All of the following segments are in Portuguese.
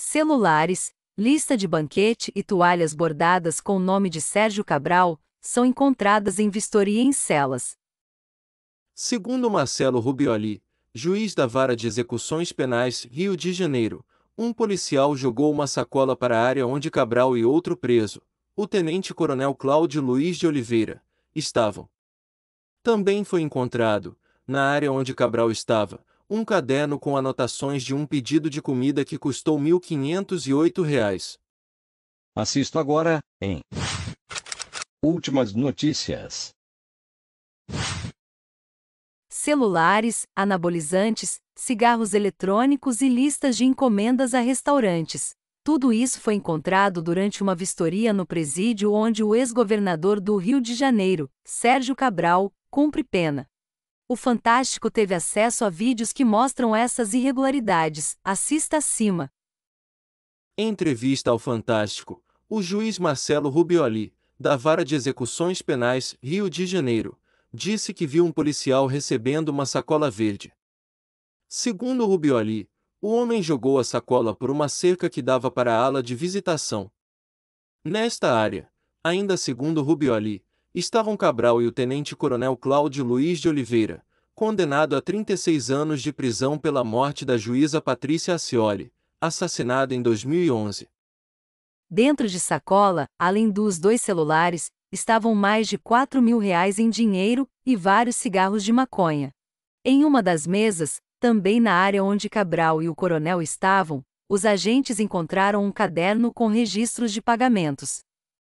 celulares, lista de banquete e toalhas bordadas com o nome de Sérgio Cabral são encontradas em vistoria em celas. Segundo Marcelo Rubioli, juiz da Vara de Execuções Penais, Rio de Janeiro, um policial jogou uma sacola para a área onde Cabral e outro preso, o tenente-coronel Cláudio Luiz de Oliveira, estavam. Também foi encontrado, na área onde Cabral estava, um caderno com anotações de um pedido de comida que custou R$ 1.508. Assisto agora, em Últimas notícias. Celulares, anabolizantes, cigarros eletrônicos e listas de encomendas a restaurantes. Tudo isso foi encontrado durante uma vistoria no presídio onde o ex-governador do Rio de Janeiro, Sérgio Cabral, cumpre pena. O Fantástico teve acesso a vídeos que mostram essas irregularidades. Assista acima. Entrevista ao Fantástico. O juiz Marcelo Rubioli, da Vara de Execuções Penais, Rio de Janeiro, disse que viu um policial recebendo uma sacola verde. Segundo Rubioli, o homem jogou a sacola por uma cerca que dava para a ala de visitação. Nesta área, ainda segundo Rubioli, estavam Cabral e o tenente-coronel Cláudio Luiz de Oliveira, condenado a 36 anos de prisão pela morte da juíza Patrícia Acioli, assassinada em 2011. Dentro de sacola, além dos dois celulares, estavam mais de 4 mil reais em dinheiro e vários cigarros de maconha. Em uma das mesas, também na área onde Cabral e o coronel estavam, os agentes encontraram um caderno com registros de pagamentos.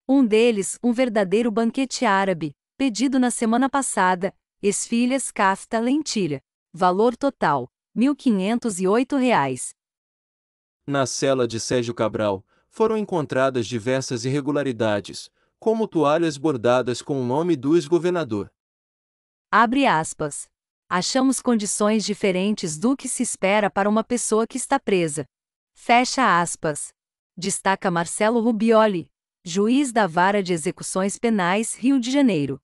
Um deles, um verdadeiro banquete árabe, pedido na semana passada, esfilhas kafta lentilha. Valor total, R$ 1.508. Na cela de Sérgio Cabral, foram encontradas diversas irregularidades, como toalhas bordadas com o nome do ex-governador. Abre aspas. Achamos condições diferentes do que se espera para uma pessoa que está presa. Fecha aspas. Destaca Marcelo Rubioli, juiz da Vara de Execuções Penais, Rio de Janeiro.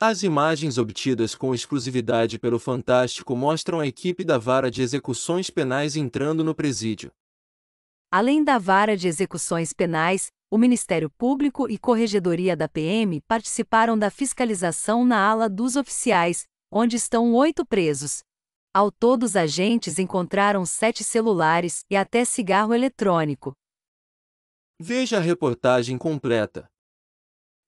As imagens obtidas com exclusividade pelo Fantástico mostram a equipe da Vara de Execuções Penais entrando no presídio. Além da Vara de Execuções Penais, o Ministério Público e Corregedoria da PM participaram da fiscalização na ala dos oficiais, onde estão oito presos. Ao todo, os agentes encontraram sete celulares e até cigarro eletrônico. Veja a reportagem completa.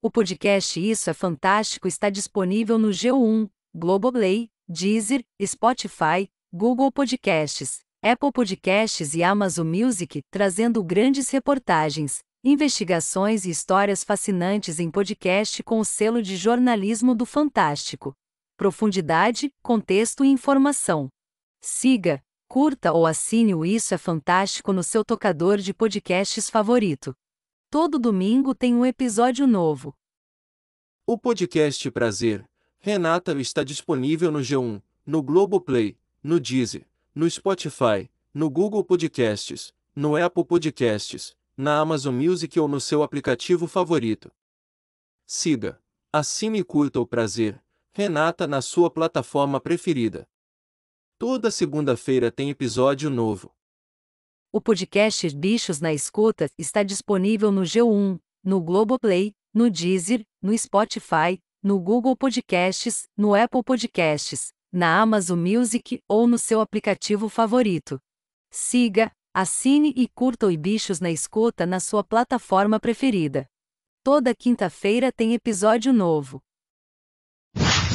O podcast Isso é Fantástico está disponível no G1, Globoplay, Deezer, Spotify, Google Podcasts, Apple Podcasts e Amazon Music, trazendo grandes reportagens, investigações e histórias fascinantes em podcast com o selo de jornalismo do Fantástico. Profundidade, contexto e informação. Siga Curta ou assine o Isso é Fantástico no seu tocador de podcasts favorito. Todo domingo tem um episódio novo. O podcast Prazer, Renata está disponível no G1, no Globoplay, no Deezer, no Spotify, no Google Podcasts, no Apple Podcasts, na Amazon Music ou no seu aplicativo favorito. Siga, assine e curta o Prazer, Renata na sua plataforma preferida. Toda segunda-feira tem episódio novo. O podcast Bichos na Escuta está disponível no G1, no Globoplay, no Deezer, no Spotify, no Google Podcasts, no Apple Podcasts, na Amazon Music ou no seu aplicativo favorito. Siga, assine e curta o Bichos na Escuta na sua plataforma preferida. Toda quinta-feira tem episódio novo